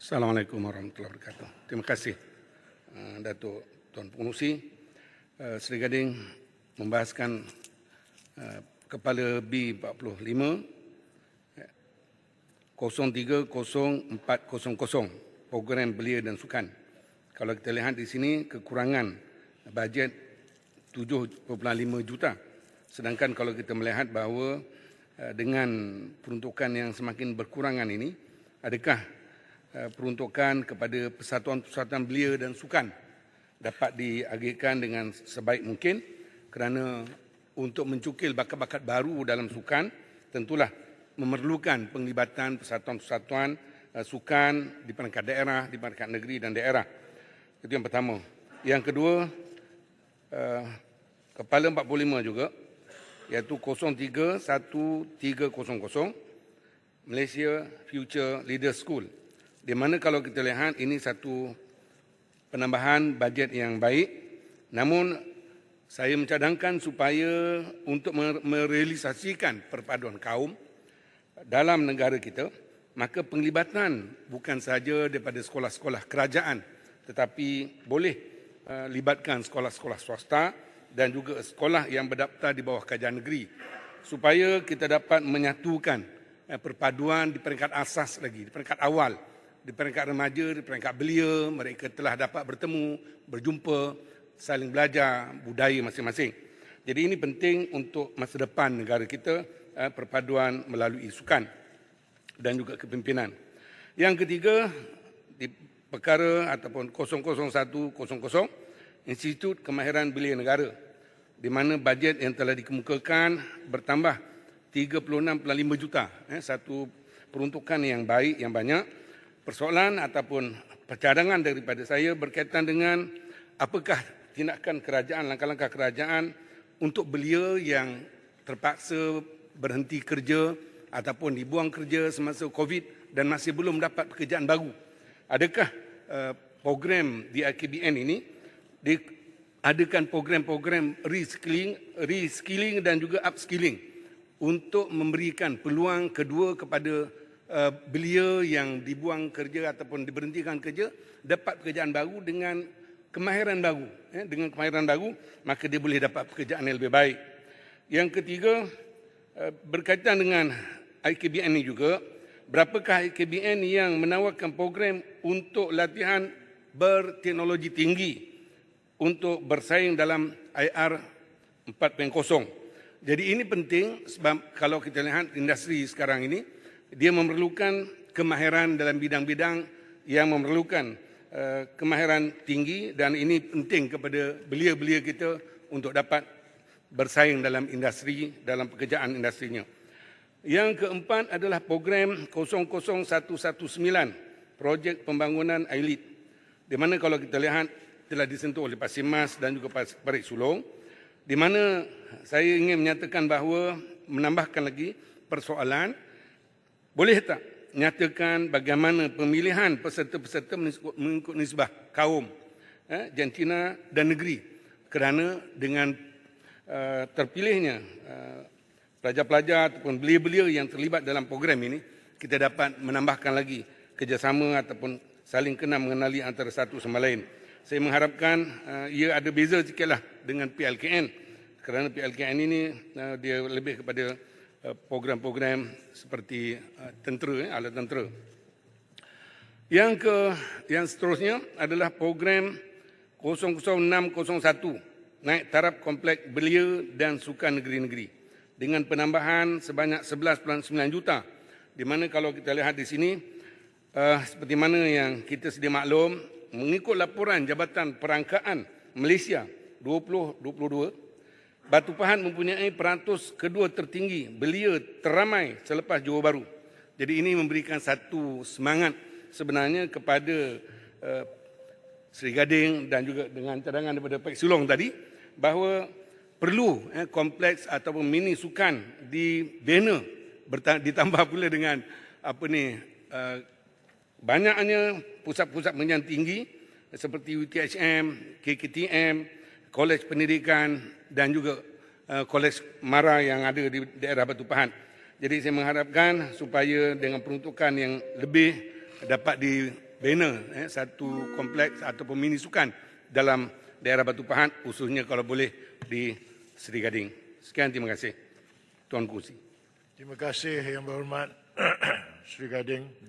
Assalamualaikum warahmatullahi wabarakatuh. Terima kasih eh, Datuk Tuan Pengurusi. Eh, Sri Gading membahaskan eh, Kepala B45 030400 program belia dan sukan. Kalau kita lihat di sini kekurangan bajet 7.5 juta. Sedangkan kalau kita melihat bahawa dengan peruntukan yang semakin berkurangan ini, adakah uh, peruntukan kepada persatuan-persatuan belia dan sukan dapat diagihkan dengan sebaik mungkin kerana untuk mencukil bakat-bakat baru dalam sukan tentulah memerlukan penglibatan persatuan-persatuan uh, sukan di peringkat daerah, di peringkat negeri dan daerah. Itu yang pertama. Yang kedua, uh, Kepala 45 juga iaitu 031300 Malaysia Future Leader School. Di mana kalau kita lihat ini satu penambahan bajet yang baik. Namun saya mencadangkan supaya untuk merealisasikan perpaduan kaum dalam negara kita, maka penglibatan bukan saja daripada sekolah-sekolah kerajaan tetapi boleh eh, libatkan sekolah-sekolah swasta dan juga sekolah yang berdaftar di bawah kajian negeri supaya kita dapat menyatukan Eh, perpaduan di peringkat asas lagi, di peringkat awal, di peringkat remaja, di peringkat belia, mereka telah dapat bertemu, berjumpa, saling belajar budaya masing-masing. Jadi ini penting untuk masa depan negara kita, eh, perpaduan melalui sukan dan juga kepimpinan. Yang ketiga, di perkara ataupun 00100, Institut Kemahiran Belia Negara, di mana bajet yang telah dikemukakan bertambah 36.5 juta. Eh, satu peruntukan yang baik, yang banyak. Persoalan ataupun percadangan daripada saya berkaitan dengan apakah tindakan kerajaan, langkah-langkah kerajaan untuk belia yang terpaksa berhenti kerja ataupun dibuang kerja semasa COVID dan masih belum dapat pekerjaan baru. Adakah uh, program di AKBN ini diadakan program-program reskilling, reskilling dan juga upskilling? untuk memberikan peluang kedua kepada uh, belia yang dibuang kerja ataupun diberhentikan kerja dapat pekerjaan baru dengan kemahiran baru eh, dengan kemahiran baru maka dia boleh dapat pekerjaan yang lebih baik yang ketiga uh, berkaitan dengan IKBN ini juga berapakah IKBN yang menawarkan program untuk latihan berteknologi tinggi untuk bersaing dalam IR 4.0 jadi ini penting sebab kalau kita lihat industri sekarang ini, dia memerlukan kemahiran dalam bidang-bidang yang memerlukan uh, kemahiran tinggi dan ini penting kepada belia-belia kita untuk dapat bersaing dalam industri, dalam pekerjaan industrinya. Yang keempat adalah program 00119, Projek Pembangunan Ailit. Di mana kalau kita lihat telah disentuh oleh Pak Simas dan juga Pak Perik Sulong, di mana saya ingin menyatakan bahawa menambahkan lagi persoalan boleh tak nyatakan bagaimana pemilihan peserta-peserta mengikut nisbah kaum eh, jantina dan negeri kerana dengan uh, terpilihnya uh, pelajar-pelajar ataupun belia-belia yang terlibat dalam program ini kita dapat menambahkan lagi kerjasama ataupun saling kenal mengenali antara satu sama lain saya mengharapkan uh, ia ada beza sikitlah dengan PLKN kerana PLKN ini uh, dia lebih kepada uh, program-program seperti uh, tentera eh, alat tentera. Yang ke yang seterusnya adalah program 00601 naik taraf kompleks belia dan sukan negeri-negeri dengan penambahan sebanyak 11.9 juta di mana kalau kita lihat di sini uh, seperti mana yang kita sedia maklum mengikut laporan Jabatan Perangkaan Malaysia 2022, Batu Pahat mempunyai peratus kedua tertinggi belia teramai selepas Johor Bahru. Jadi ini memberikan satu semangat sebenarnya kepada uh, Sri Gading dan juga dengan cadangan daripada Pak Silong tadi bahawa perlu eh, kompleks ataupun mini sukan di Bena ditambah pula dengan apa ni uh, banyaknya pusat-pusat pendidikan tinggi seperti UTHM, KKTM, Kolej Pendidikan dan juga eh, Kolej Mara yang ada di daerah Batu Pahat. Jadi saya mengharapkan supaya dengan peruntukan yang lebih dapat dibina eh, satu kompleks atau mini sukan dalam daerah Batu Pahat khususnya kalau boleh di Seri Gading. Sekian terima kasih. Tuan Kusi. Terima kasih Yang Berhormat Seri Gading.